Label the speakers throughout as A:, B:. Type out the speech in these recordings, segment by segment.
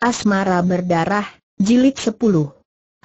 A: Asmara Berdarah, Jilid 10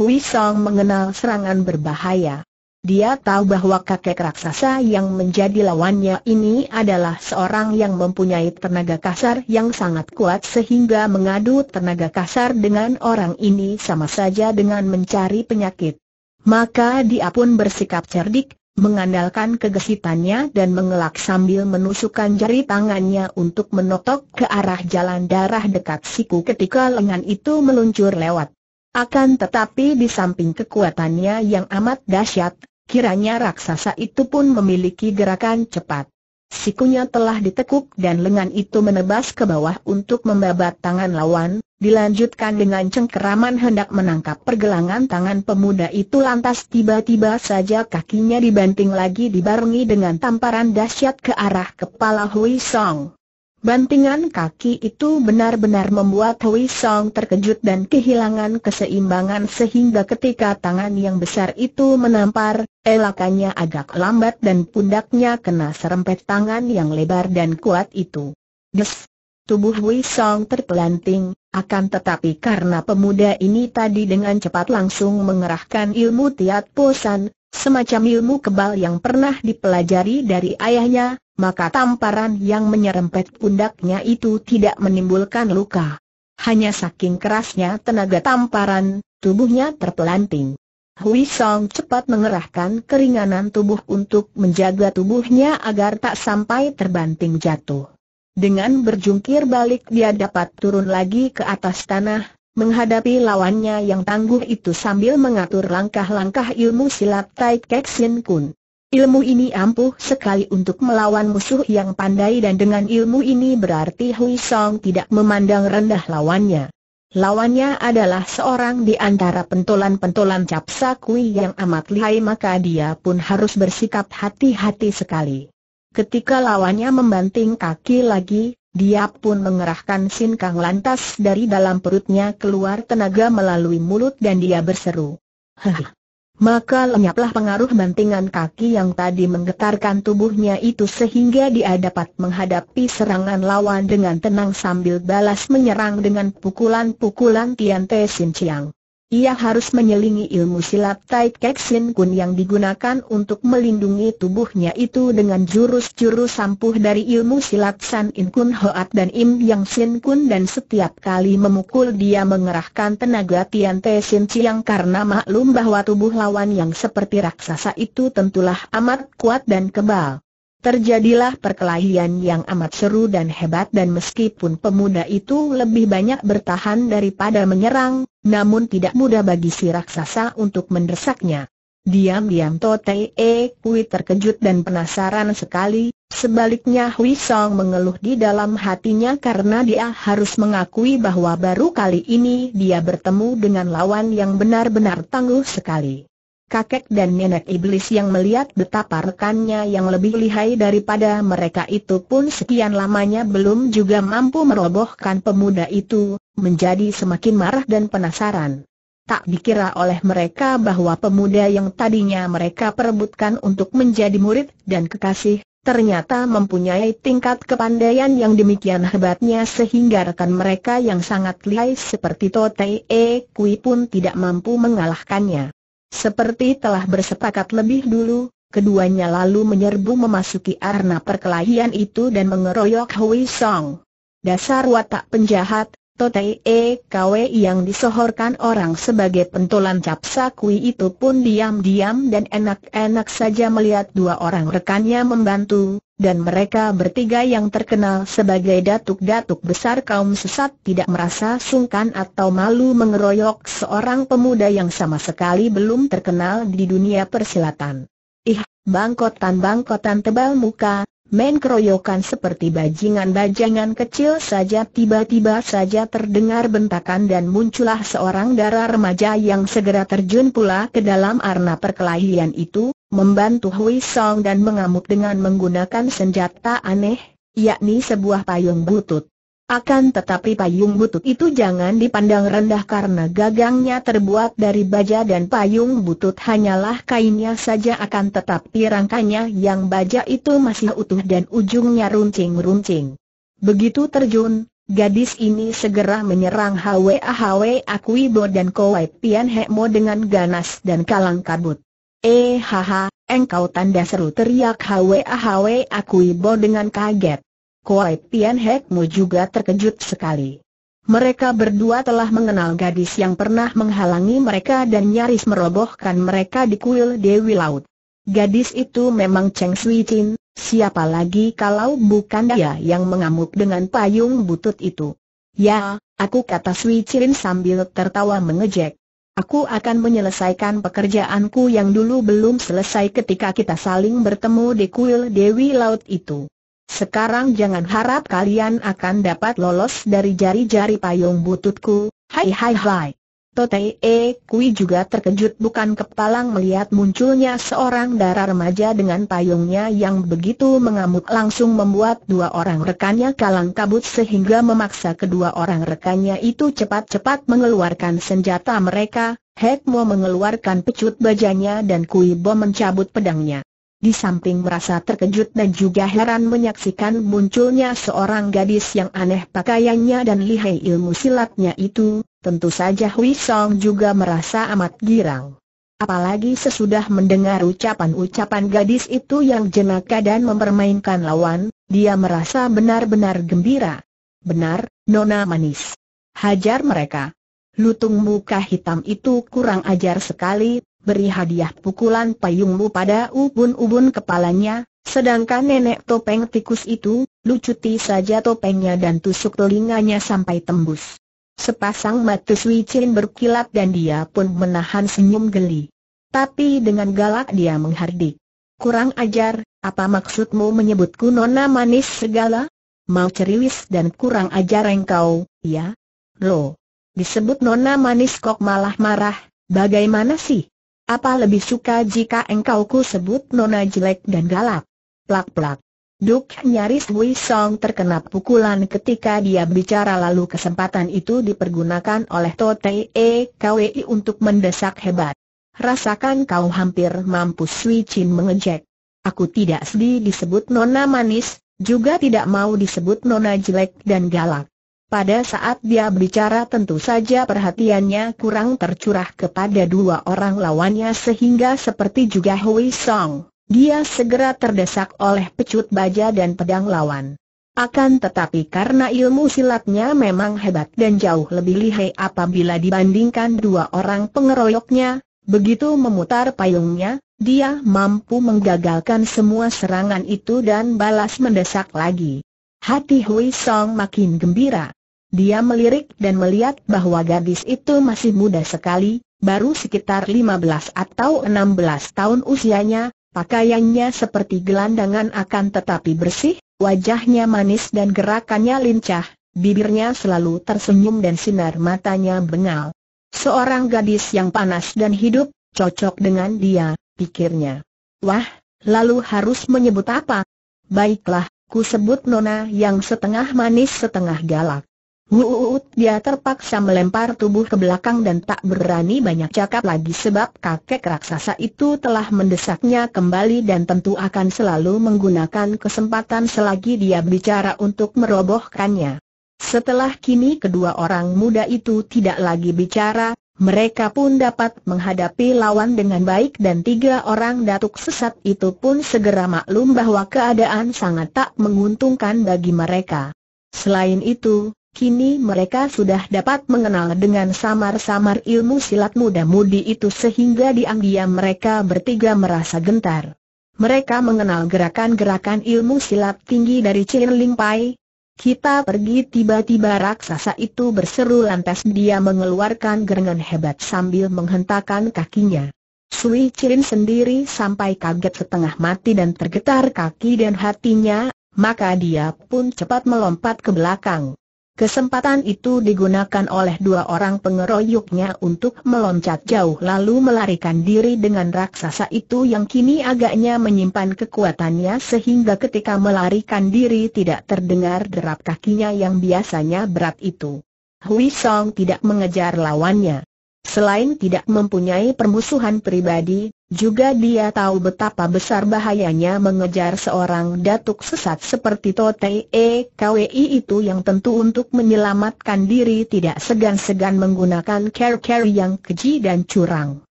A: Hui Song mengenal serangan berbahaya. Dia tahu bahwa kakek raksasa yang menjadi lawannya ini adalah seorang yang mempunyai tenaga kasar yang sangat kuat sehingga mengadu tenaga kasar dengan orang ini sama saja dengan mencari penyakit. Maka dia pun bersikap cerdik, mengandalkan kegesitannya dan mengelak sambil menusukkan jari tangannya untuk menotok ke arah jalan darah dekat siku ketika lengan itu meluncur lewat. Akan tetapi di samping kekuatannya yang amat dahsyat, kiranya raksasa itu pun memiliki gerakan cepat. Sikunya telah ditekuk dan lengan itu menebas ke bawah untuk membabat tangan lawan, dilanjutkan dengan cengkeraman hendak menangkap pergelangan tangan pemuda itu lantas tiba-tiba saja kakinya dibanting lagi dibarengi dengan tamparan dahsyat ke arah kepala Hui Song. Bantingan kaki itu benar-benar membuat Hui Song terkejut dan kehilangan keseimbangan sehingga ketika tangan yang besar itu menampar, elakannya agak lambat dan pundaknya kena serempet tangan yang lebar dan kuat itu. Des! Tubuh Hui Song terpelanting, akan tetapi karena pemuda ini tadi dengan cepat langsung mengerahkan ilmu tiat posan, semacam ilmu kebal yang pernah dipelajari dari ayahnya, maka tamparan yang menyerempet pundaknya itu tidak menimbulkan luka. Hanya saking kerasnya tenaga tamparan, tubuhnya terpelanting. Hui Song cepat mengerahkan keringanan tubuh untuk menjaga tubuhnya agar tak sampai terbanting jatuh. Dengan berjungkir balik dia dapat turun lagi ke atas tanah, menghadapi lawannya yang tangguh itu sambil mengatur langkah-langkah ilmu silat Tai Kek Sin Kun. Ilmu ini ampuh sekali untuk melawan musuh yang pandai dan dengan ilmu ini berarti Hui Song tidak memandang rendah lawannya. Lawannya adalah seorang di antara pentolan-pentolan capsa kui yang amat lihai maka dia pun harus bersikap hati-hati sekali. Ketika lawannya membanting kaki lagi, dia pun mengerahkan Sin Kang lantas dari dalam perutnya keluar tenaga melalui mulut dan dia berseru. Hah maka lenyaplah pengaruh bantingan kaki yang tadi menggetarkan tubuhnya itu sehingga dia dapat menghadapi serangan lawan dengan tenang sambil balas menyerang dengan pukulan-pukulan Tian Te Sin Chiang. Ia harus menyelingi ilmu silat Tai Kek Kun yang digunakan untuk melindungi tubuhnya itu dengan jurus-jurus sampuh dari ilmu silat San In Kun Hoat dan Im Yang Sin Kun dan setiap kali memukul dia mengerahkan tenaga Tian Te Sin Chiang karena maklum bahwa tubuh lawan yang seperti raksasa itu tentulah amat kuat dan kebal. Terjadilah perkelahian yang amat seru dan hebat dan meskipun pemuda itu lebih banyak bertahan daripada menyerang, namun tidak mudah bagi si raksasa untuk mendesaknya. Diam-diam Tote E Kui terkejut dan penasaran sekali, sebaliknya Hui Song mengeluh di dalam hatinya karena dia harus mengakui bahwa baru kali ini dia bertemu dengan lawan yang benar-benar tangguh sekali kakek dan nenek iblis yang melihat betapa rekannya yang lebih lihai daripada mereka itu pun sekian lamanya belum juga mampu merobohkan pemuda itu, menjadi semakin marah dan penasaran. Tak dikira oleh mereka bahwa pemuda yang tadinya mereka perebutkan untuk menjadi murid dan kekasih, ternyata mempunyai tingkat kepandaian yang demikian hebatnya sehingga rekan mereka yang sangat lihai seperti Totei E. Kui pun tidak mampu mengalahkannya. Seperti telah bersepakat lebih dulu, keduanya lalu menyerbu memasuki arena perkelahian itu dan mengeroyok Hui Song. Dasar watak penjahat, Totei E. KW yang disohorkan orang sebagai pentolan cap sakui itu pun diam-diam dan enak-enak saja melihat dua orang rekannya membantu, dan mereka bertiga yang terkenal sebagai datuk-datuk besar kaum sesat tidak merasa sungkan atau malu mengeroyok seorang pemuda yang sama sekali belum terkenal di dunia persilatan. Ih, bangkotan-bangkotan tebal muka, main keroyokan seperti bajingan bajingan kecil saja tiba-tiba saja terdengar bentakan dan muncullah seorang darah remaja yang segera terjun pula ke dalam arena perkelahian itu, membantu Hui Song dan mengamuk dengan menggunakan senjata aneh, yakni sebuah payung butut. Akan tetapi payung butut itu jangan dipandang rendah karena gagangnya terbuat dari baja dan payung butut hanyalah kainnya saja akan tetapi rangkanya yang baja itu masih utuh dan ujungnya runcing-runcing. Begitu terjun, gadis ini segera menyerang Hwa Hwa Akuibo dan Kowai Pian Hekmo dengan ganas dan kalang kabut. Eh haha, engkau tanda seru teriak Hwa Hwa Akuibo dengan kaget. Kuai Tian Hek juga terkejut sekali. Mereka berdua telah mengenal gadis yang pernah menghalangi mereka dan nyaris merobohkan mereka di kuil Dewi Laut. Gadis itu memang Cheng Sui Chin, siapa lagi kalau bukan dia yang mengamuk dengan payung butut itu. Ya, aku kata Sui Chin sambil tertawa mengejek. Aku akan menyelesaikan pekerjaanku yang dulu belum selesai ketika kita saling bertemu di kuil Dewi Laut itu. Sekarang jangan harap kalian akan dapat lolos dari jari-jari payung bututku, hai hai hai. Totei E Kui juga terkejut bukan kepalang melihat munculnya seorang darah remaja dengan payungnya yang begitu mengamuk langsung membuat dua orang rekannya kalang kabut sehingga memaksa kedua orang rekannya itu cepat-cepat mengeluarkan senjata mereka, Hek Mo mengeluarkan pecut bajanya dan Kui Bo mencabut pedangnya. Di samping merasa terkejut dan juga heran menyaksikan munculnya seorang gadis yang aneh pakaiannya dan lihai ilmu silatnya itu, tentu saja Hui Song juga merasa amat girang. Apalagi sesudah mendengar ucapan-ucapan gadis itu yang jenaka dan mempermainkan lawan, dia merasa benar-benar gembira. Benar, Nona Manis. Hajar mereka. Lutung muka hitam itu kurang ajar sekali, beri hadiah pukulan payungmu pada ubun-ubun kepalanya, sedangkan nenek topeng tikus itu, lucuti saja topengnya dan tusuk telinganya sampai tembus. Sepasang mata Suicin berkilat dan dia pun menahan senyum geli. Tapi dengan galak dia menghardik. Kurang ajar, apa maksudmu menyebutku nona manis segala? Mau ceriwis dan kurang ajar engkau, ya? Loh, disebut nona manis kok malah marah, bagaimana sih? Apa lebih suka jika engkau ku sebut nona jelek dan galak? Plak-plak. Duk nyaris Wei Song terkena pukulan ketika dia bicara lalu kesempatan itu dipergunakan oleh Tote E KWI untuk mendesak hebat. Rasakan kau hampir mampus Wei Chin mengejek. Aku tidak sedih disebut nona manis, juga tidak mau disebut nona jelek dan galak. Pada saat dia berbicara tentu saja perhatiannya kurang tercurah kepada dua orang lawannya sehingga seperti juga Hui Song, dia segera terdesak oleh pecut baja dan pedang lawan. Akan tetapi karena ilmu silatnya memang hebat dan jauh lebih lihai apabila dibandingkan dua orang pengeroyoknya, begitu memutar payungnya, dia mampu menggagalkan semua serangan itu dan balas mendesak lagi. Hati Hui Song makin gembira. Dia melirik dan melihat bahwa gadis itu masih muda sekali, baru sekitar 15 atau 16 tahun usianya, pakaiannya seperti gelandangan akan tetapi bersih, wajahnya manis dan gerakannya lincah, bibirnya selalu tersenyum dan sinar matanya bengal. Seorang gadis yang panas dan hidup, cocok dengan dia, pikirnya. Wah, lalu harus menyebut apa? Baiklah, ku sebut Nona yang setengah manis setengah galak. Wuut, dia terpaksa melempar tubuh ke belakang dan tak berani banyak cakap lagi sebab kakek raksasa itu telah mendesaknya kembali dan tentu akan selalu menggunakan kesempatan selagi dia bicara untuk merobohkannya. Setelah kini kedua orang muda itu tidak lagi bicara, mereka pun dapat menghadapi lawan dengan baik dan tiga orang datuk sesat itu pun segera maklum bahwa keadaan sangat tak menguntungkan bagi mereka. Selain itu, Kini mereka sudah dapat mengenal dengan samar-samar ilmu silat muda-mudi itu sehingga diam-diam mereka bertiga merasa gentar. Mereka mengenal gerakan-gerakan ilmu silat tinggi dari Chin Ling Pai. Kita pergi tiba-tiba raksasa itu berseru lantas dia mengeluarkan gerangan hebat sambil menghentakkan kakinya. Sui Chin sendiri sampai kaget setengah mati dan tergetar kaki dan hatinya, maka dia pun cepat melompat ke belakang. Kesempatan itu digunakan oleh dua orang pengeroyoknya untuk meloncat jauh lalu melarikan diri dengan raksasa itu yang kini agaknya menyimpan kekuatannya sehingga ketika melarikan diri tidak terdengar derap kakinya yang biasanya berat itu. Hui Song tidak mengejar lawannya. Selain tidak mempunyai permusuhan pribadi, juga dia tahu betapa besar bahayanya mengejar seorang datuk sesat seperti Tote E. KWI itu yang tentu untuk menyelamatkan diri tidak segan-segan menggunakan care-care yang keji dan curang.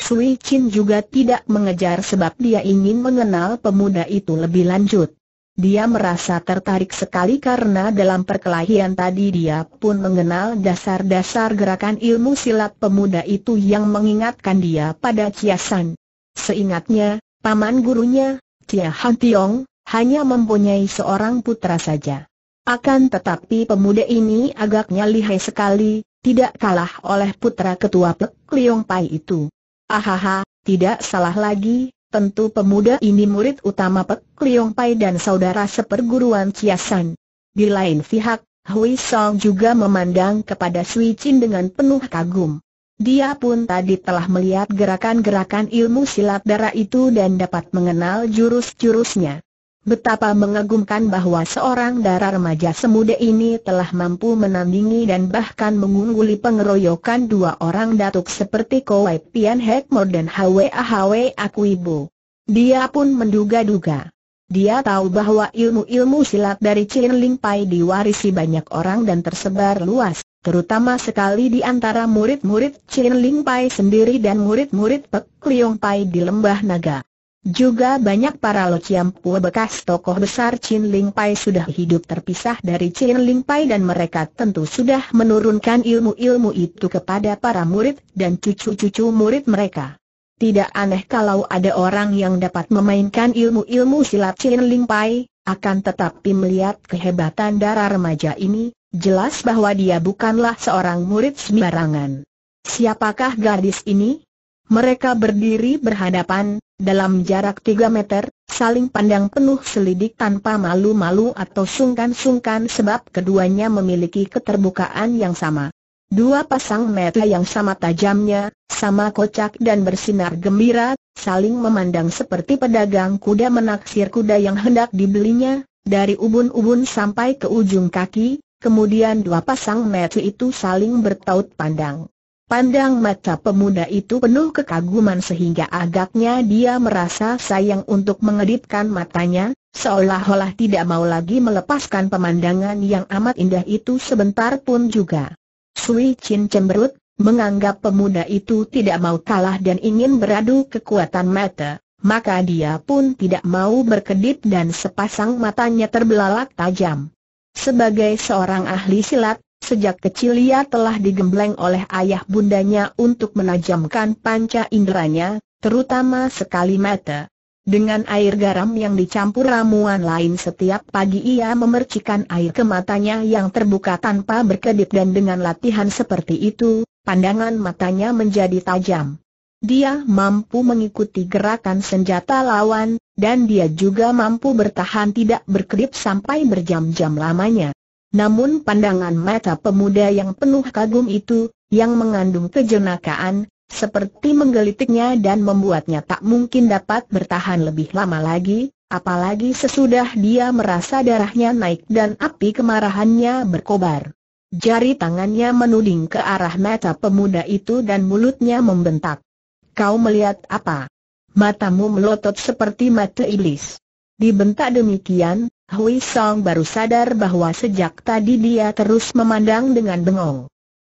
A: Sui Chin juga tidak mengejar sebab dia ingin mengenal pemuda itu lebih lanjut. Dia merasa tertarik sekali karena dalam perkelahian tadi dia pun mengenal dasar-dasar gerakan ilmu silat pemuda itu yang mengingatkan dia pada Kiasan. Seingatnya, paman gurunya, Chia Han Tiong, hanya mempunyai seorang putra saja. Akan tetapi pemuda ini agaknya lihai sekali, tidak kalah oleh putra ketua Pek Liong Pai itu. Ahaha, tidak salah lagi, Tentu pemuda ini murid utama Pek Liong Pai dan saudara seperguruan Kiasan. Di lain pihak, Hui Song juga memandang kepada Sui Chin dengan penuh kagum. Dia pun tadi telah melihat gerakan-gerakan ilmu silat darah itu dan dapat mengenal jurus-jurusnya. Betapa mengagumkan bahwa seorang darah remaja semuda ini telah mampu menandingi dan bahkan mengungguli pengeroyokan dua orang datuk seperti Kowai Pian Hekmo dan Hwa Hwa ah Akuibo. Dia pun menduga-duga. Dia tahu bahwa ilmu-ilmu silat dari Chin Ling Pai diwarisi banyak orang dan tersebar luas, terutama sekali di antara murid-murid Chin Ling Pai sendiri dan murid-murid Pek Liong Pai di Lembah Naga. Juga banyak para lociampua bekas tokoh besar Chin Ling Pai sudah hidup terpisah dari Chin Ling Pai dan mereka tentu sudah menurunkan ilmu-ilmu itu kepada para murid dan cucu-cucu murid mereka. Tidak aneh kalau ada orang yang dapat memainkan ilmu-ilmu silat Chin Ling Pai, akan tetapi melihat kehebatan darah remaja ini, jelas bahwa dia bukanlah seorang murid sembarangan. Siapakah gadis ini? Mereka berdiri berhadapan, dalam jarak 3 meter, saling pandang penuh selidik tanpa malu-malu atau sungkan-sungkan sebab keduanya memiliki keterbukaan yang sama. Dua pasang mata yang sama tajamnya, sama kocak dan bersinar gembira, saling memandang seperti pedagang kuda menaksir kuda yang hendak dibelinya, dari ubun-ubun sampai ke ujung kaki, kemudian dua pasang mata itu saling bertaut pandang. Pandang mata pemuda itu penuh kekaguman sehingga agaknya dia merasa sayang untuk mengedipkan matanya, seolah-olah tidak mau lagi melepaskan pemandangan yang amat indah itu sebentar pun juga. Sui Chin cemberut, menganggap pemuda itu tidak mau kalah dan ingin beradu kekuatan mata, maka dia pun tidak mau berkedip dan sepasang matanya terbelalak tajam. Sebagai seorang ahli silat, Sejak kecil ia telah digembleng oleh ayah bundanya untuk menajamkan panca inderanya, terutama sekali mata. Dengan air garam yang dicampur ramuan lain setiap pagi ia memercikan air ke matanya yang terbuka tanpa berkedip dan dengan latihan seperti itu, pandangan matanya menjadi tajam. Dia mampu mengikuti gerakan senjata lawan, dan dia juga mampu bertahan tidak berkedip sampai berjam-jam lamanya. Namun pandangan mata pemuda yang penuh kagum itu, yang mengandung kejenakaan, seperti menggelitiknya dan membuatnya tak mungkin dapat bertahan lebih lama lagi, apalagi sesudah dia merasa darahnya naik dan api kemarahannya berkobar. Jari tangannya menuding ke arah mata pemuda itu dan mulutnya membentak. Kau melihat apa? Matamu melotot seperti mata iblis. Dibentak demikian, Hui Song baru sadar bahwa sejak tadi dia terus memandang dengan bengong.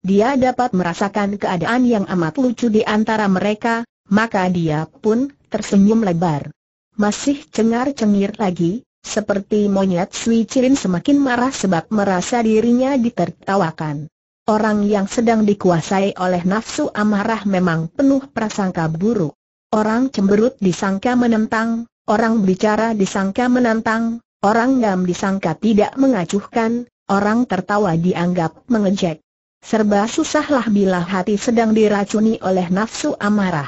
A: Dia dapat merasakan keadaan yang amat lucu di antara mereka, maka dia pun tersenyum lebar. Masih cengar-cengir lagi, seperti monyet Sui Cirin semakin marah sebab merasa dirinya ditertawakan. Orang yang sedang dikuasai oleh nafsu amarah memang penuh prasangka buruk. Orang cemberut disangka menentang, orang bicara disangka menentang. Orang dam disangka tidak mengacuhkan, orang tertawa dianggap mengejek. Serba susahlah bila hati sedang diracuni oleh nafsu amarah.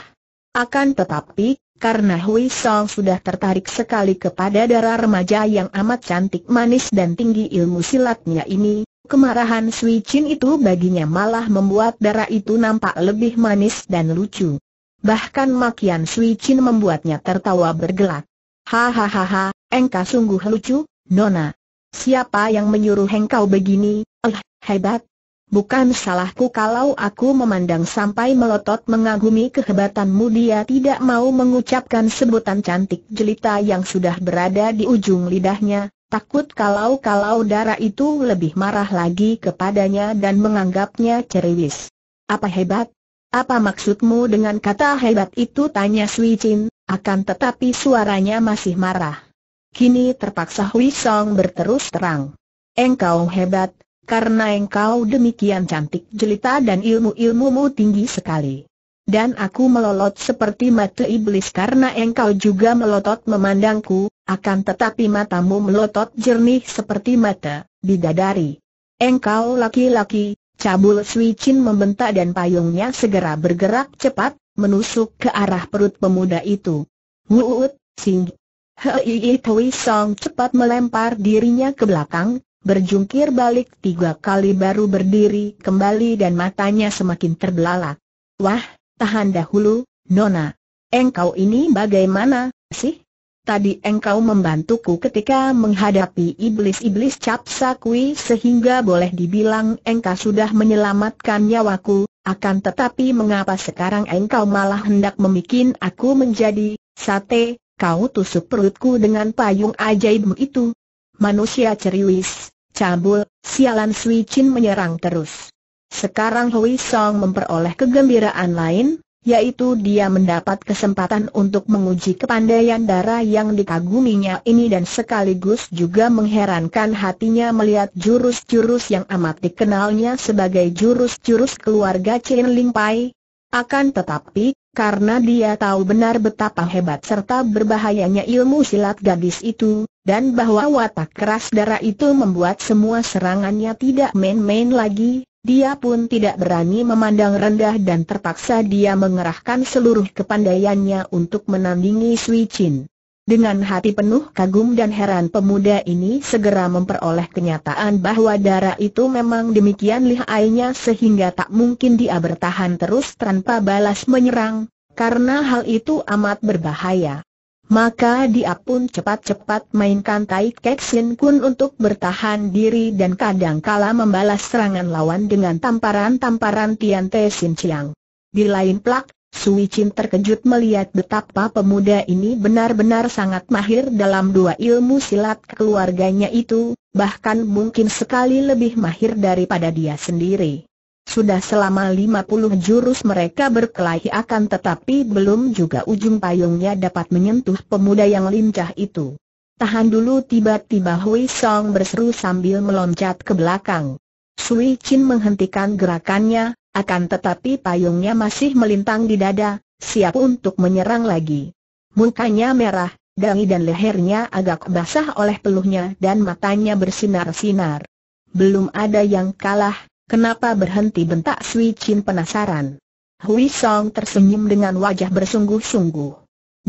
A: Akan tetapi, karena Hui Song sudah tertarik sekali kepada darah remaja yang amat cantik manis dan tinggi ilmu silatnya ini, kemarahan Sui Chin itu baginya malah membuat darah itu nampak lebih manis dan lucu. Bahkan makian Sui Chin membuatnya tertawa bergelak. Hahaha, Engkau sungguh lucu, Nona. Siapa yang menyuruh engkau begini? Eh, hebat. Bukan salahku kalau aku memandang sampai melotot mengagumi kehebatanmu dia tidak mau mengucapkan sebutan cantik jelita yang sudah berada di ujung lidahnya, takut kalau-kalau darah itu lebih marah lagi kepadanya dan menganggapnya ceriwis. Apa hebat? Apa maksudmu dengan kata hebat itu tanya Sui Chin, akan tetapi suaranya masih marah. Kini terpaksa Hui Song berterus terang. Engkau hebat, karena engkau demikian cantik jelita dan ilmu-ilmumu tinggi sekali. Dan aku melolot seperti mata iblis karena engkau juga melotot memandangku, akan tetapi matamu melotot jernih seperti mata, bidadari. Engkau laki-laki, cabul Sui Chin membentak dan payungnya segera bergerak cepat, menusuk ke arah perut pemuda itu. Wuut, sing, Hei Tui Song cepat melempar dirinya ke belakang, berjungkir balik tiga kali baru berdiri kembali dan matanya semakin terbelalak. Wah, tahan dahulu, Nona. Engkau ini bagaimana, sih? Tadi engkau membantuku ketika menghadapi iblis-iblis cap kui sehingga boleh dibilang engkau sudah menyelamatkan nyawaku, akan tetapi mengapa sekarang engkau malah hendak memikin aku menjadi sate, kau tusuk perutku dengan payung ajaibmu itu. Manusia ceriwis, cabul, sialan Sui Chin menyerang terus. Sekarang Hui Song memperoleh kegembiraan lain, yaitu dia mendapat kesempatan untuk menguji kepandaian darah yang dikaguminya ini dan sekaligus juga mengherankan hatinya melihat jurus-jurus yang amat dikenalnya sebagai jurus-jurus keluarga Chen Ling Pai. Akan tetapi, karena dia tahu benar betapa hebat serta berbahayanya ilmu silat gadis itu, dan bahwa watak keras darah itu membuat semua serangannya tidak main-main lagi, dia pun tidak berani memandang rendah dan terpaksa dia mengerahkan seluruh kepandaiannya untuk menandingi Sui Chin. Dengan hati penuh kagum dan heran pemuda ini segera memperoleh kenyataan bahwa darah itu memang demikian lihainya sehingga tak mungkin dia bertahan terus tanpa balas menyerang, karena hal itu amat berbahaya. Maka dia pun cepat-cepat mainkan Tai Kek Kun untuk bertahan diri dan kadangkala membalas serangan lawan dengan tamparan-tamparan Tian Te Sin Chiang. Di lain plak, Sui Chin terkejut melihat betapa pemuda ini benar-benar sangat mahir dalam dua ilmu silat keluarganya itu, bahkan mungkin sekali lebih mahir daripada dia sendiri. Sudah selama lima puluh jurus mereka berkelahi akan tetapi belum juga ujung payungnya dapat menyentuh pemuda yang lincah itu. Tahan dulu tiba-tiba Hui Song berseru sambil meloncat ke belakang. Sui Chin menghentikan gerakannya, akan tetapi payungnya masih melintang di dada, siap untuk menyerang lagi. Mukanya merah, dangi dan lehernya agak basah oleh peluhnya dan matanya bersinar-sinar. Belum ada yang kalah, kenapa berhenti bentak Sui Chin penasaran. Hui Song tersenyum dengan wajah bersungguh-sungguh.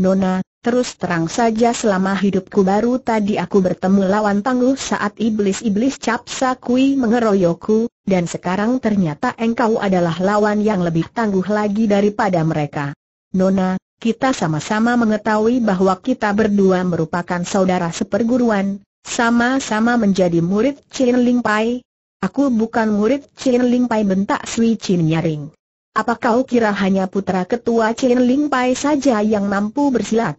A: Nona, Terus terang saja selama hidupku baru tadi aku bertemu lawan tangguh saat iblis-iblis capsa kui mengeroyokku, dan sekarang ternyata engkau adalah lawan yang lebih tangguh lagi daripada mereka. Nona, kita sama-sama mengetahui bahwa kita berdua merupakan saudara seperguruan, sama-sama menjadi murid Chin Ling Pai. Aku bukan murid Chin Ling Pai bentak Sui Chin Nyaring. Apa kau kira hanya putra ketua Chin Ling Pai saja yang mampu bersilat?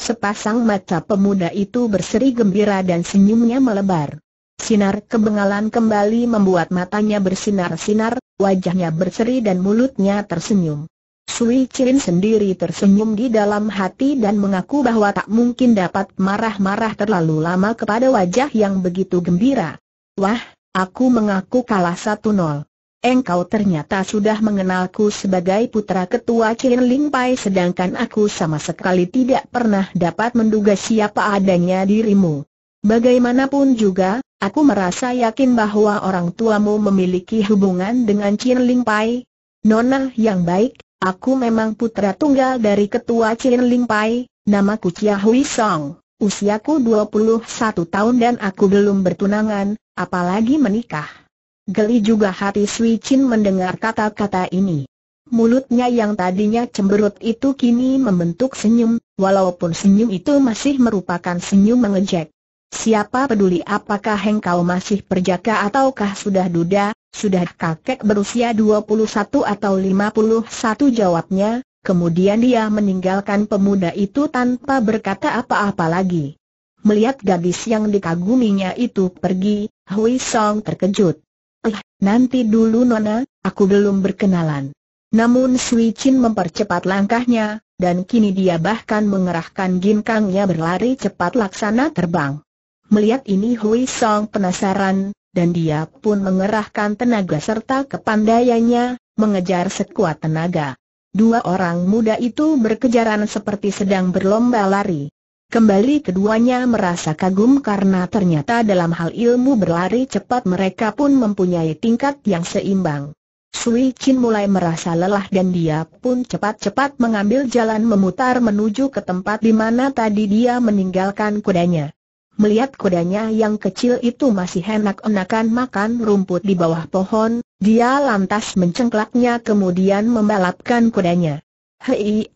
A: Sepasang mata pemuda itu berseri gembira dan senyumnya melebar. Sinar kebengalan kembali membuat matanya bersinar-sinar, wajahnya berseri dan mulutnya tersenyum. Sui Chin sendiri tersenyum di dalam hati dan mengaku bahwa tak mungkin dapat marah-marah terlalu lama kepada wajah yang begitu gembira. Wah, aku mengaku kalah satu nol engkau ternyata sudah mengenalku sebagai putra ketua Chin Ling Pai sedangkan aku sama sekali tidak pernah dapat menduga siapa adanya dirimu. Bagaimanapun juga, aku merasa yakin bahwa orang tuamu memiliki hubungan dengan Chin Ling Pai. Nona yang baik, aku memang putra tunggal dari ketua Chin Ling Pai, namaku Chia Hui Song. Usiaku 21 tahun dan aku belum bertunangan, apalagi menikah. Geli juga hati Sui Chin mendengar kata-kata ini. Mulutnya yang tadinya cemberut itu kini membentuk senyum, walaupun senyum itu masih merupakan senyum mengejek. Siapa peduli apakah engkau masih perjaka ataukah sudah duda, sudah kakek berusia 21 atau 51 jawabnya, kemudian dia meninggalkan pemuda itu tanpa berkata apa-apa lagi. Melihat gadis yang dikaguminya itu pergi, Hui Song terkejut. Eh, nanti dulu Nona, aku belum berkenalan. Namun Sui Chin mempercepat langkahnya, dan kini dia bahkan mengerahkan ginkangnya berlari cepat laksana terbang. Melihat ini Hui Song penasaran, dan dia pun mengerahkan tenaga serta kepandaiannya, mengejar sekuat tenaga. Dua orang muda itu berkejaran seperti sedang berlomba lari. Kembali keduanya merasa kagum karena ternyata dalam hal ilmu berlari cepat mereka pun mempunyai tingkat yang seimbang. Sui Chin mulai merasa lelah dan dia pun cepat-cepat mengambil jalan memutar menuju ke tempat di mana tadi dia meninggalkan kudanya. Melihat kudanya yang kecil itu masih enak-enakan makan rumput di bawah pohon, dia lantas mencengklaknya kemudian membalapkan kudanya. Hei,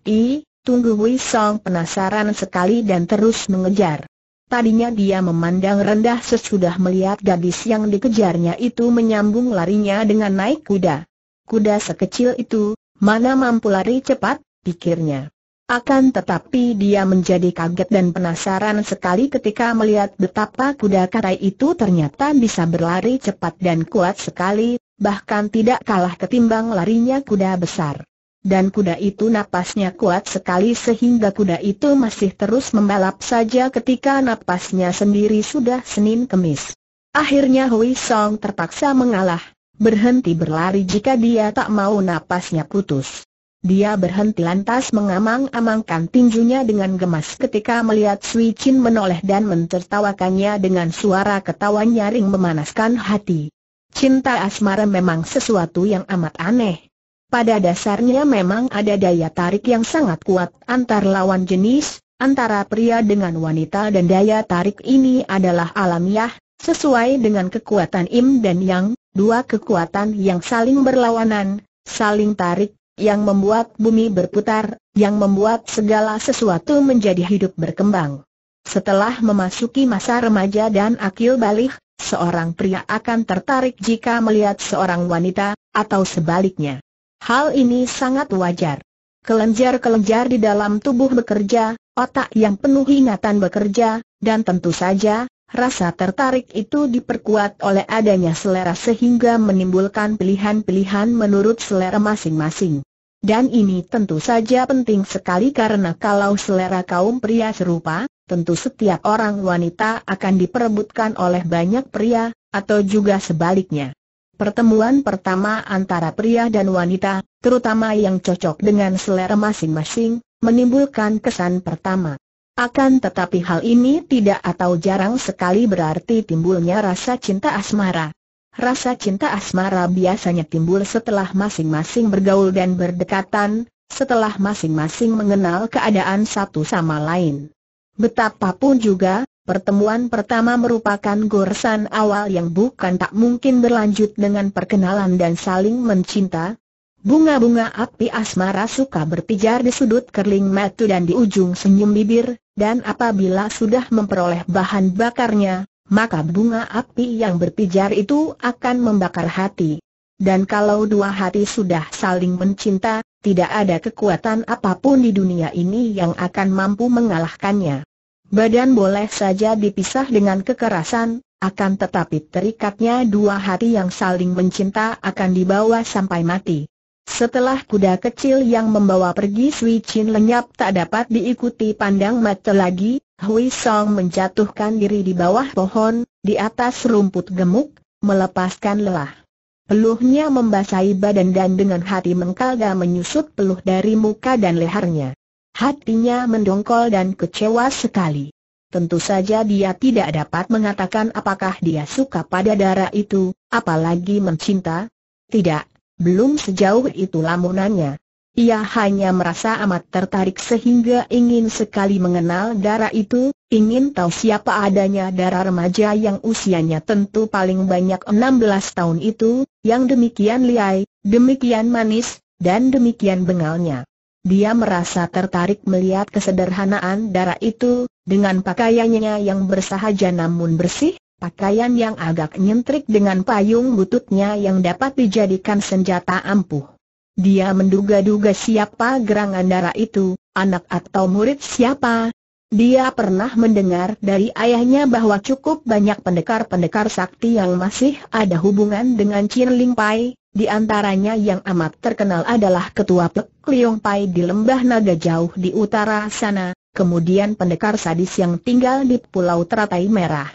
A: Tunggu Wei Song penasaran sekali dan terus mengejar. Tadinya dia memandang rendah sesudah melihat gadis yang dikejarnya itu menyambung larinya dengan naik kuda. Kuda sekecil itu, mana mampu lari cepat, pikirnya. Akan tetapi dia menjadi kaget dan penasaran sekali ketika melihat betapa kuda karai itu ternyata bisa berlari cepat dan kuat sekali, bahkan tidak kalah ketimbang larinya kuda besar dan kuda itu napasnya kuat sekali sehingga kuda itu masih terus membalap saja ketika napasnya sendiri sudah Senin Kemis. Akhirnya Hui Song terpaksa mengalah, berhenti berlari jika dia tak mau napasnya putus. Dia berhenti lantas mengamang-amangkan tinjunya dengan gemas ketika melihat Sui Chin menoleh dan mentertawakannya dengan suara ketawa nyaring memanaskan hati. Cinta asmara memang sesuatu yang amat aneh, pada dasarnya memang ada daya tarik yang sangat kuat antar lawan jenis, antara pria dengan wanita dan daya tarik ini adalah alamiah, sesuai dengan kekuatan im dan yang, dua kekuatan yang saling berlawanan, saling tarik, yang membuat bumi berputar, yang membuat segala sesuatu menjadi hidup berkembang. Setelah memasuki masa remaja dan akil balik, seorang pria akan tertarik jika melihat seorang wanita, atau sebaliknya. Hal ini sangat wajar. Kelenjar-kelenjar di dalam tubuh bekerja, otak yang penuh ingatan bekerja, dan tentu saja, rasa tertarik itu diperkuat oleh adanya selera sehingga menimbulkan pilihan-pilihan menurut selera masing-masing. Dan ini tentu saja penting sekali karena kalau selera kaum pria serupa, tentu setiap orang wanita akan diperebutkan oleh banyak pria, atau juga sebaliknya. Pertemuan pertama antara pria dan wanita, terutama yang cocok dengan selera masing-masing, menimbulkan kesan pertama. Akan tetapi hal ini tidak atau jarang sekali berarti timbulnya rasa cinta asmara. Rasa cinta asmara biasanya timbul setelah masing-masing bergaul dan berdekatan, setelah masing-masing mengenal keadaan satu sama lain. Betapapun juga, Pertemuan pertama merupakan goresan awal yang bukan tak mungkin berlanjut dengan perkenalan dan saling mencinta. Bunga-bunga api asmara suka berpijar di sudut kerling matu dan di ujung senyum bibir, dan apabila sudah memperoleh bahan bakarnya, maka bunga api yang berpijar itu akan membakar hati. Dan kalau dua hati sudah saling mencinta, tidak ada kekuatan apapun di dunia ini yang akan mampu mengalahkannya. Badan boleh saja dipisah dengan kekerasan, akan tetapi terikatnya dua hati yang saling mencinta akan dibawa sampai mati. Setelah kuda kecil yang membawa pergi Sui Chin lenyap tak dapat diikuti pandang mata lagi, Hui Song menjatuhkan diri di bawah pohon, di atas rumput gemuk, melepaskan lelah. Peluhnya membasahi badan dan dengan hati mengkalga menyusut peluh dari muka dan lehernya. Hatinya mendongkol dan kecewa sekali. Tentu saja dia tidak dapat mengatakan apakah dia suka pada darah itu, apalagi mencinta. Tidak, belum sejauh itu lamunannya. Ia hanya merasa amat tertarik sehingga ingin sekali mengenal darah itu, ingin tahu siapa adanya darah remaja yang usianya tentu paling banyak 16 tahun itu, yang demikian liai, demikian manis, dan demikian bengalnya. Dia merasa tertarik melihat kesederhanaan darah itu, dengan pakaiannya yang bersahaja namun bersih, pakaian yang agak nyentrik dengan payung bututnya yang dapat dijadikan senjata ampuh. Dia menduga-duga siapa gerangan darah itu, anak atau murid siapa. Dia pernah mendengar dari ayahnya bahwa cukup banyak pendekar-pendekar sakti yang masih ada hubungan dengan Chin Ling Pai, di antaranya yang amat terkenal adalah Ketua Pek Liong Pai di Lembah Naga jauh di utara sana, kemudian pendekar sadis yang tinggal di Pulau Teratai Merah.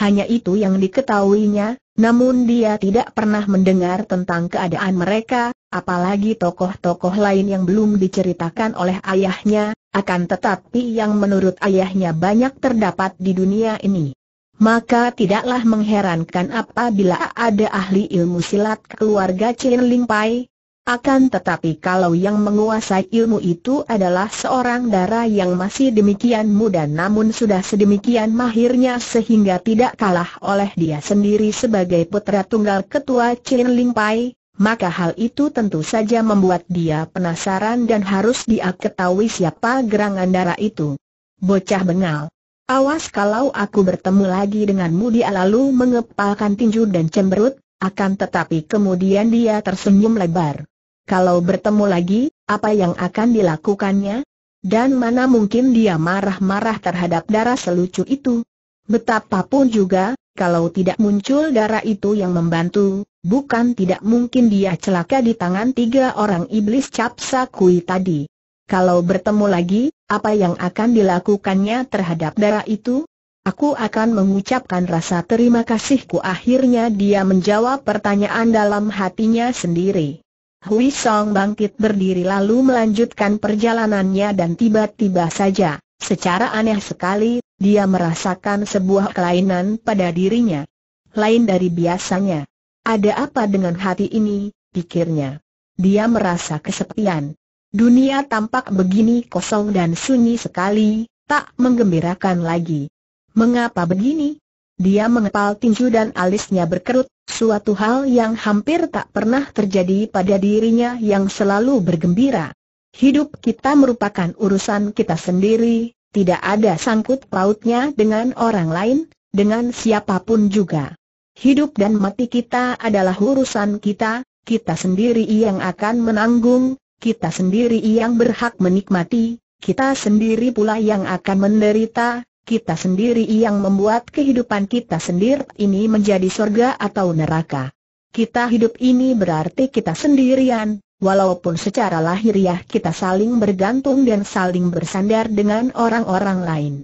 A: Hanya itu yang diketahuinya, namun dia tidak pernah mendengar tentang keadaan mereka, apalagi tokoh-tokoh lain yang belum diceritakan oleh ayahnya, akan tetapi yang menurut ayahnya banyak terdapat di dunia ini maka tidaklah mengherankan apabila ada ahli ilmu silat keluarga Chin Ling Pai. Akan tetapi kalau yang menguasai ilmu itu adalah seorang dara yang masih demikian muda namun sudah sedemikian mahirnya sehingga tidak kalah oleh dia sendiri sebagai putra tunggal ketua Chin Ling Pai, maka hal itu tentu saja membuat dia penasaran dan harus dia ketahui siapa gerangan darah itu. Bocah bengal. Awas kalau aku bertemu lagi denganmu dia lalu mengepalkan tinju dan cemberut, akan tetapi kemudian dia tersenyum lebar. Kalau bertemu lagi, apa yang akan dilakukannya? Dan mana mungkin dia marah-marah terhadap darah selucu itu? Betapapun juga, kalau tidak muncul darah itu yang membantu, bukan tidak mungkin dia celaka di tangan tiga orang iblis capsa kui tadi. Kalau bertemu lagi, apa yang akan dilakukannya terhadap darah itu? Aku akan mengucapkan rasa terima kasihku akhirnya dia menjawab pertanyaan dalam hatinya sendiri. Hui Song bangkit berdiri lalu melanjutkan perjalanannya dan tiba-tiba saja, secara aneh sekali, dia merasakan sebuah kelainan pada dirinya. Lain dari biasanya. Ada apa dengan hati ini, pikirnya. Dia merasa kesepian. Dunia tampak begini kosong dan sunyi sekali, tak menggembirakan lagi. Mengapa begini? Dia mengepal tinju dan alisnya berkerut, suatu hal yang hampir tak pernah terjadi pada dirinya yang selalu bergembira. Hidup kita merupakan urusan kita sendiri, tidak ada sangkut pautnya dengan orang lain, dengan siapapun juga. Hidup dan mati kita adalah urusan kita, kita sendiri yang akan menanggung, kita sendiri yang berhak menikmati, kita sendiri pula yang akan menderita, kita sendiri yang membuat kehidupan kita sendiri ini menjadi surga atau neraka. Kita hidup ini berarti kita sendirian, Walaupun secara lahiriah kita saling bergantung dan saling bersandar dengan orang-orang lain.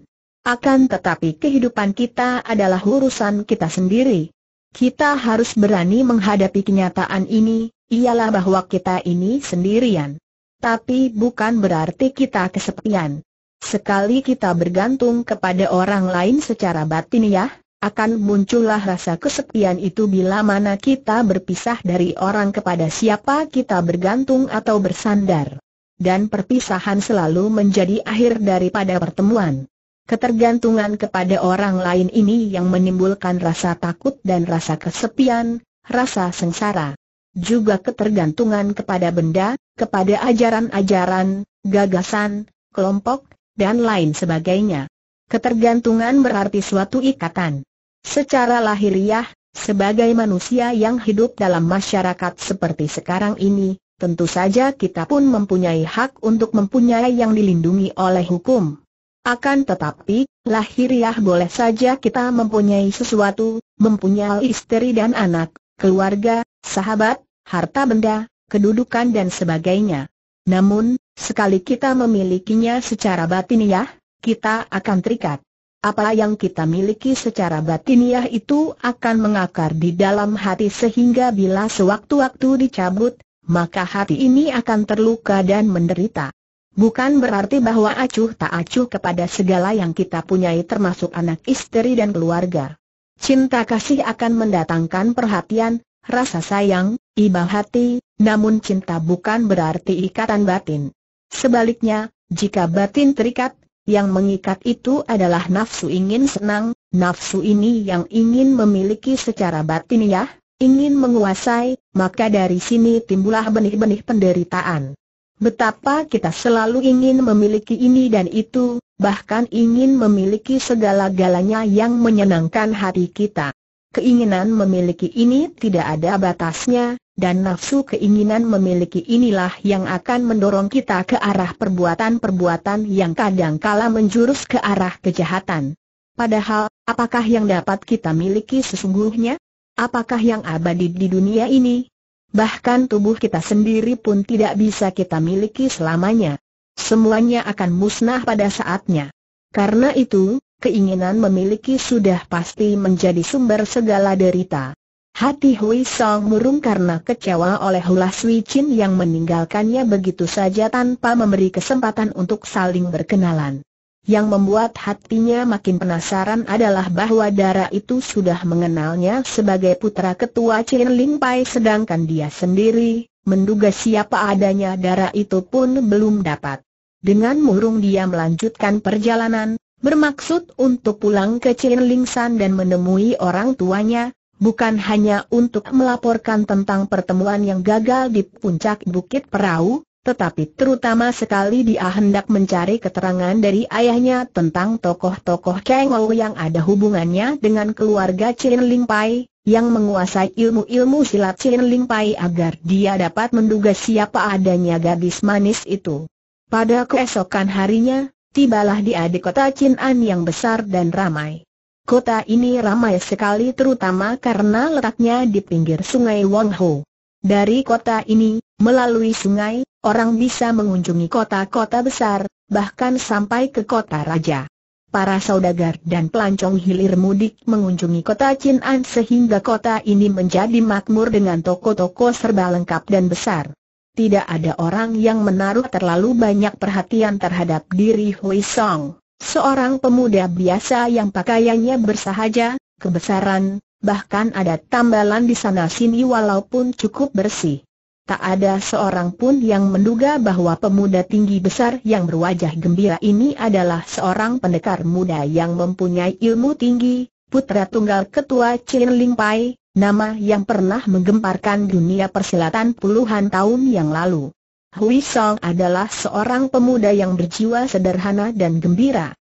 A: Akan tetapi kehidupan kita adalah urusan kita sendiri. Kita harus berani menghadapi kenyataan ini, ialah bahwa kita ini sendirian. Tapi bukan berarti kita kesepian. Sekali kita bergantung kepada orang lain secara batin ya, akan muncullah rasa kesepian itu bila mana kita berpisah dari orang kepada siapa kita bergantung atau bersandar. Dan perpisahan selalu menjadi akhir daripada pertemuan. Ketergantungan kepada orang lain ini yang menimbulkan rasa takut dan rasa kesepian, rasa sengsara juga ketergantungan kepada benda, kepada ajaran-ajaran, gagasan, kelompok, dan lain sebagainya. Ketergantungan berarti suatu ikatan. Secara lahiriah, sebagai manusia yang hidup dalam masyarakat seperti sekarang ini, tentu saja kita pun mempunyai hak untuk mempunyai yang dilindungi oleh hukum. Akan tetapi, lahiriah boleh saja kita mempunyai sesuatu, mempunyai istri dan anak, keluarga, sahabat, harta benda, kedudukan dan sebagainya. Namun, sekali kita memilikinya secara batiniah, kita akan terikat. Apa yang kita miliki secara batiniah itu akan mengakar di dalam hati sehingga bila sewaktu-waktu dicabut, maka hati ini akan terluka dan menderita. Bukan berarti bahwa acuh tak acuh kepada segala yang kita punyai termasuk anak istri dan keluarga. Cinta kasih akan mendatangkan perhatian, rasa sayang, iba hati, namun cinta bukan berarti ikatan batin. Sebaliknya, jika batin terikat, yang mengikat itu adalah nafsu ingin senang, nafsu ini yang ingin memiliki secara batiniah, ingin menguasai, maka dari sini timbullah benih-benih penderitaan. Betapa kita selalu ingin memiliki ini dan itu, bahkan ingin memiliki segala-galanya yang menyenangkan hati kita. Keinginan memiliki ini tidak ada batasnya, dan nafsu keinginan memiliki inilah yang akan mendorong kita ke arah perbuatan-perbuatan yang kadangkala menjurus ke arah kejahatan. Padahal, apakah yang dapat kita miliki sesungguhnya? Apakah yang abadi di dunia ini? Bahkan tubuh kita sendiri pun tidak bisa kita miliki selamanya. Semuanya akan musnah pada saatnya. Karena itu, keinginan memiliki sudah pasti menjadi sumber segala derita. Hati Hui Song murung karena kecewa oleh Hulas Sui Chin yang meninggalkannya begitu saja tanpa memberi kesempatan untuk saling berkenalan. Yang membuat hatinya makin penasaran adalah bahwa Dara itu sudah mengenalnya sebagai putra ketua Chin Ling Pai sedangkan dia sendiri, menduga siapa adanya Dara itu pun belum dapat. Dengan murung dia melanjutkan perjalanan, bermaksud untuk pulang ke San dan menemui orang tuanya, bukan hanya untuk melaporkan tentang pertemuan yang gagal di puncak Bukit Perahu, tetapi terutama sekali dia hendak mencari keterangan dari ayahnya tentang tokoh-tokoh Kengou yang ada hubungannya dengan keluarga Cilingling Pai, yang menguasai ilmu-ilmu silat Cilingling Pai agar dia dapat menduga siapa adanya gadis manis itu. Pada keesokan harinya, tibalah di di kota Chin'an yang besar dan ramai. Kota ini ramai sekali terutama karena letaknya di pinggir sungai Wangho. Dari kota ini, melalui sungai, orang bisa mengunjungi kota-kota besar, bahkan sampai ke kota raja. Para saudagar dan pelancong hilir mudik mengunjungi kota Chin'an sehingga kota ini menjadi makmur dengan toko-toko serba lengkap dan besar tidak ada orang yang menaruh terlalu banyak perhatian terhadap diri Hui Song. Seorang pemuda biasa yang pakaiannya bersahaja, kebesaran, bahkan ada tambalan di sana-sini walaupun cukup bersih. Tak ada seorang pun yang menduga bahwa pemuda tinggi besar yang berwajah gembira ini adalah seorang pendekar muda yang mempunyai ilmu tinggi, putra tunggal ketua Chin Ling Pai, nama yang pernah menggemparkan dunia persilatan puluhan tahun yang lalu. Hui Song adalah seorang pemuda yang berjiwa sederhana dan gembira.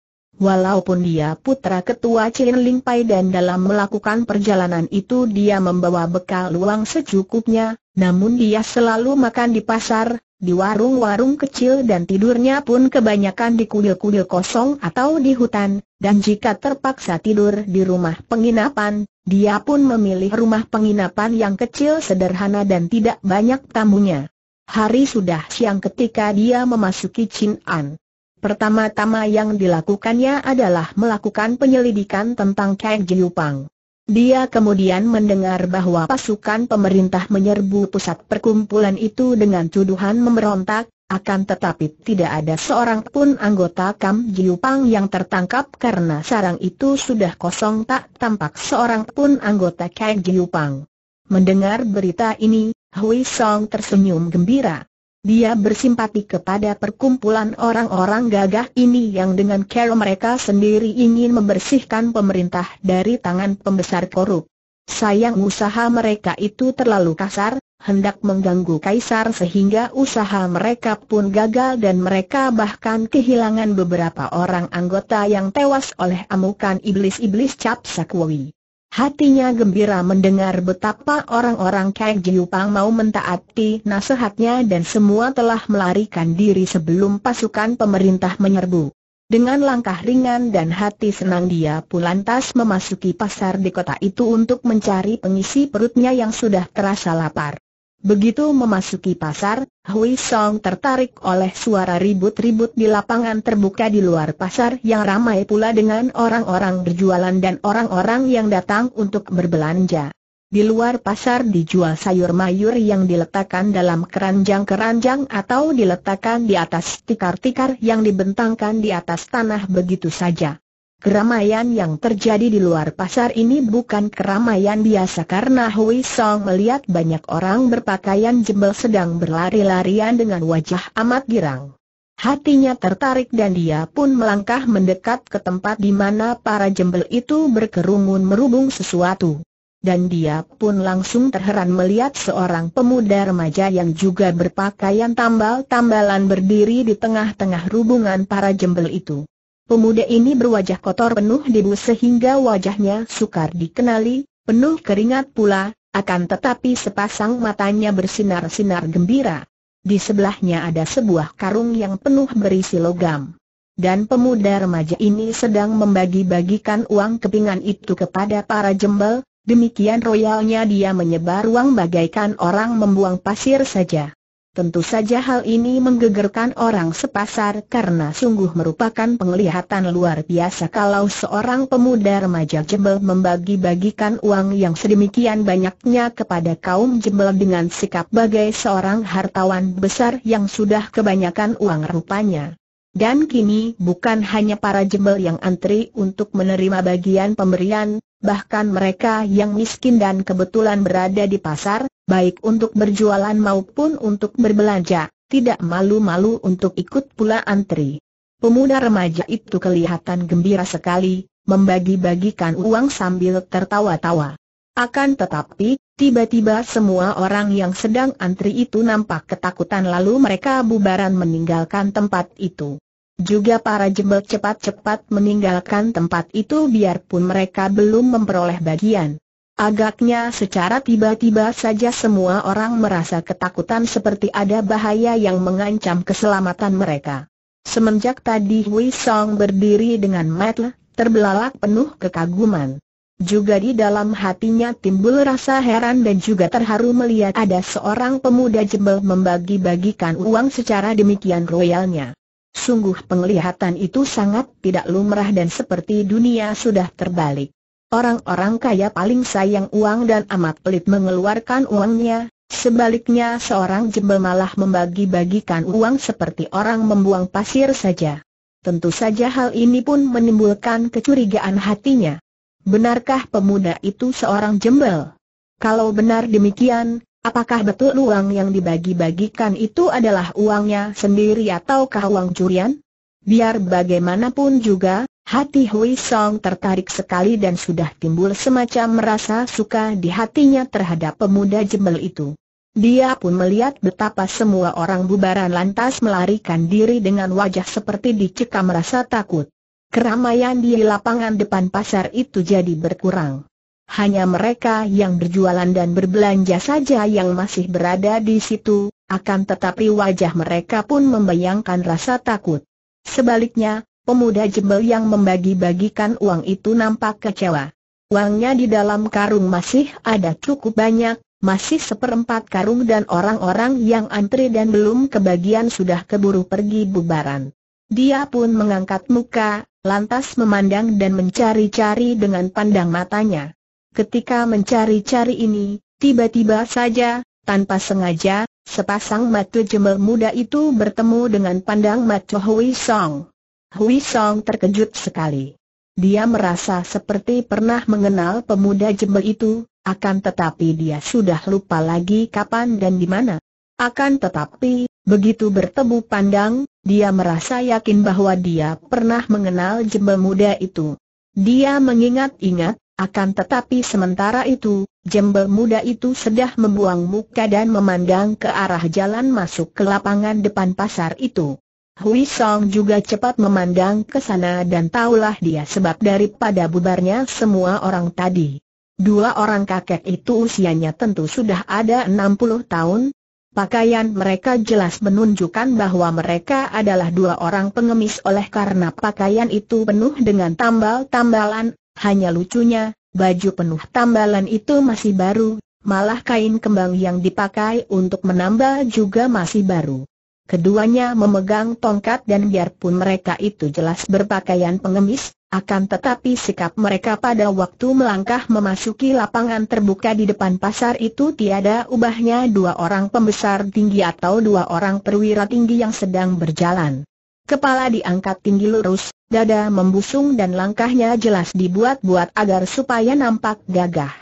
A: Walaupun dia putra ketua Chin Ling Pai dan dalam melakukan perjalanan itu dia membawa bekal uang secukupnya, namun dia selalu makan di pasar, di warung-warung kecil dan tidurnya pun kebanyakan di kuil-kuil kosong atau di hutan, dan jika terpaksa tidur di rumah penginapan, dia pun memilih rumah penginapan yang kecil sederhana dan tidak banyak tamunya. Hari sudah siang ketika dia memasuki An. Pertama-tama yang dilakukannya adalah melakukan penyelidikan tentang Kang Pang. Dia kemudian mendengar bahwa pasukan pemerintah menyerbu pusat perkumpulan itu dengan tuduhan memberontak, akan tetapi tidak ada seorang pun anggota Kam Jiupang yang tertangkap karena sarang itu sudah kosong tak tampak seorang pun anggota Kam Jiupang. Mendengar berita ini, Hui Song tersenyum gembira. Dia bersimpati kepada perkumpulan orang-orang gagah ini yang dengan cara mereka sendiri ingin membersihkan pemerintah dari tangan pembesar korup. Sayang usaha mereka itu terlalu kasar, hendak mengganggu kaisar sehingga usaha mereka pun gagal dan mereka bahkan kehilangan beberapa orang anggota yang tewas oleh amukan iblis-iblis cap sakwawi. Hatinya gembira mendengar betapa orang-orang Kek Jiupang mau mentaati nasihatnya dan semua telah melarikan diri sebelum pasukan pemerintah menyerbu. Dengan langkah ringan dan hati senang dia pun lantas memasuki pasar di kota itu untuk mencari pengisi perutnya yang sudah terasa lapar. Begitu memasuki pasar, Hui Song tertarik oleh suara ribut-ribut di lapangan terbuka di luar pasar yang ramai pula dengan orang-orang berjualan dan orang-orang yang datang untuk berbelanja. Di luar pasar dijual sayur mayur yang diletakkan dalam keranjang-keranjang atau diletakkan di atas tikar-tikar yang dibentangkan di atas tanah begitu saja. Keramaian yang terjadi di luar pasar ini bukan keramaian biasa karena Hui Song melihat banyak orang berpakaian jembel sedang berlari-larian dengan wajah amat girang. Hatinya tertarik dan dia pun melangkah mendekat ke tempat di mana para jembel itu berkerumun merubung sesuatu. Dan dia pun langsung terheran melihat seorang pemuda remaja yang juga berpakaian tambal-tambalan berdiri di tengah-tengah rubungan para jembel itu. Pemuda ini berwajah kotor penuh debu sehingga wajahnya sukar dikenali, penuh keringat pula, akan tetapi sepasang matanya bersinar-sinar gembira. Di sebelahnya ada sebuah karung yang penuh berisi logam. Dan pemuda remaja ini sedang membagi-bagikan uang kepingan itu kepada para jembel, demikian royalnya dia menyebar uang bagaikan orang membuang pasir saja. Tentu saja hal ini menggegerkan orang sepasar karena sungguh merupakan penglihatan luar biasa kalau seorang pemuda remaja jebel membagi-bagikan uang yang sedemikian banyaknya kepada kaum jebel dengan sikap bagai seorang hartawan besar yang sudah kebanyakan uang rupanya. Dan kini bukan hanya para jembel yang antri untuk menerima bagian pemberian, bahkan mereka yang miskin dan kebetulan berada di pasar, baik untuk berjualan maupun untuk berbelanja, tidak malu-malu untuk ikut pula antri. Pemuda remaja itu kelihatan gembira sekali, membagi-bagikan uang sambil tertawa-tawa. Akan tetapi, Tiba-tiba semua orang yang sedang antri itu nampak ketakutan lalu mereka bubaran meninggalkan tempat itu. Juga para jebel cepat-cepat meninggalkan tempat itu biarpun mereka belum memperoleh bagian. Agaknya secara tiba-tiba saja semua orang merasa ketakutan seperti ada bahaya yang mengancam keselamatan mereka. Semenjak tadi Hui Song berdiri dengan metel, terbelalak penuh kekaguman. Juga di dalam hatinya timbul rasa heran dan juga terharu melihat ada seorang pemuda jebel membagi-bagikan uang secara demikian royalnya. Sungguh penglihatan itu sangat tidak lumrah dan seperti dunia sudah terbalik. Orang-orang kaya paling sayang uang dan amat pelit mengeluarkan uangnya, sebaliknya seorang jebel malah membagi-bagikan uang seperti orang membuang pasir saja. Tentu saja hal ini pun menimbulkan kecurigaan hatinya. Benarkah pemuda itu seorang jembel? Kalau benar demikian, apakah betul uang yang dibagi-bagikan itu adalah uangnya sendiri ataukah uang curian? Biar bagaimanapun juga, hati Hui Song tertarik sekali dan sudah timbul semacam merasa suka di hatinya terhadap pemuda jembel itu. Dia pun melihat betapa semua orang bubaran lantas melarikan diri dengan wajah seperti dicekam rasa takut. Keramaian di lapangan depan pasar itu jadi berkurang. Hanya mereka yang berjualan dan berbelanja saja yang masih berada di situ, akan tetapi wajah mereka pun membayangkan rasa takut. Sebaliknya, pemuda jebel yang membagi-bagikan uang itu nampak kecewa. Uangnya di dalam karung masih ada cukup banyak, masih seperempat karung dan orang-orang yang antri dan belum kebagian sudah keburu pergi bubaran. Dia pun mengangkat muka, lantas memandang dan mencari-cari dengan pandang matanya. Ketika mencari-cari ini, tiba-tiba saja, tanpa sengaja, sepasang mata jembel muda itu bertemu dengan pandang mata Hui Song. Hui Song terkejut sekali. Dia merasa seperti pernah mengenal pemuda jembel itu, akan tetapi dia sudah lupa lagi kapan dan di mana. Akan tetapi, Begitu bertemu pandang, dia merasa yakin bahwa dia pernah mengenal jembe muda itu. Dia mengingat-ingat, akan tetapi sementara itu, jembe muda itu sudah membuang muka dan memandang ke arah jalan masuk ke lapangan depan pasar itu. Hui Song juga cepat memandang ke sana dan tahulah dia sebab daripada bubarnya semua orang tadi. Dua orang kakek itu usianya tentu sudah ada 60 tahun, Pakaian mereka jelas menunjukkan bahwa mereka adalah dua orang pengemis oleh karena pakaian itu penuh dengan tambal-tambalan, hanya lucunya, baju penuh tambalan itu masih baru, malah kain kembang yang dipakai untuk menambal juga masih baru. Keduanya memegang tongkat dan biarpun mereka itu jelas berpakaian pengemis, akan tetapi sikap mereka pada waktu melangkah memasuki lapangan terbuka di depan pasar itu tiada ubahnya dua orang pembesar tinggi atau dua orang perwira tinggi yang sedang berjalan. Kepala diangkat tinggi lurus, dada membusung dan langkahnya jelas dibuat-buat agar supaya nampak gagah.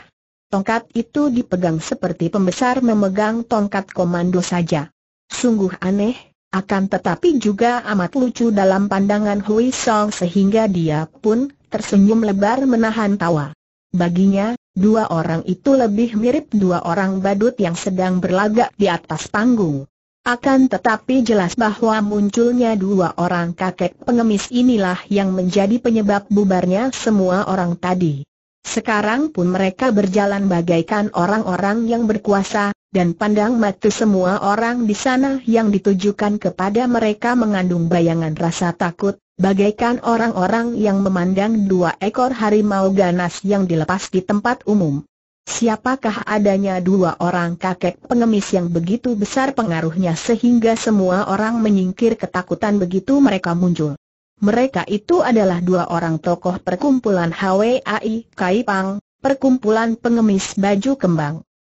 A: Tongkat itu dipegang seperti pembesar memegang tongkat komando saja. Sungguh aneh, akan tetapi juga amat lucu dalam pandangan Hui Song sehingga dia pun tersenyum lebar menahan tawa. Baginya, dua orang itu lebih mirip dua orang badut yang sedang berlagak di atas panggung. Akan tetapi jelas bahwa munculnya dua orang kakek pengemis inilah yang menjadi penyebab bubarnya semua orang tadi. Sekarang pun mereka berjalan bagaikan orang-orang yang berkuasa, dan pandang mata semua orang di sana yang ditujukan kepada mereka mengandung bayangan rasa takut, bagaikan orang-orang yang memandang dua ekor harimau ganas yang dilepas di tempat umum. Siapakah adanya dua orang kakek pengemis yang begitu besar pengaruhnya sehingga semua orang menyingkir ketakutan begitu mereka muncul? Mereka itu adalah dua orang tokoh perkumpulan HWAI Kaipang, perkumpulan pengemis baju kembang.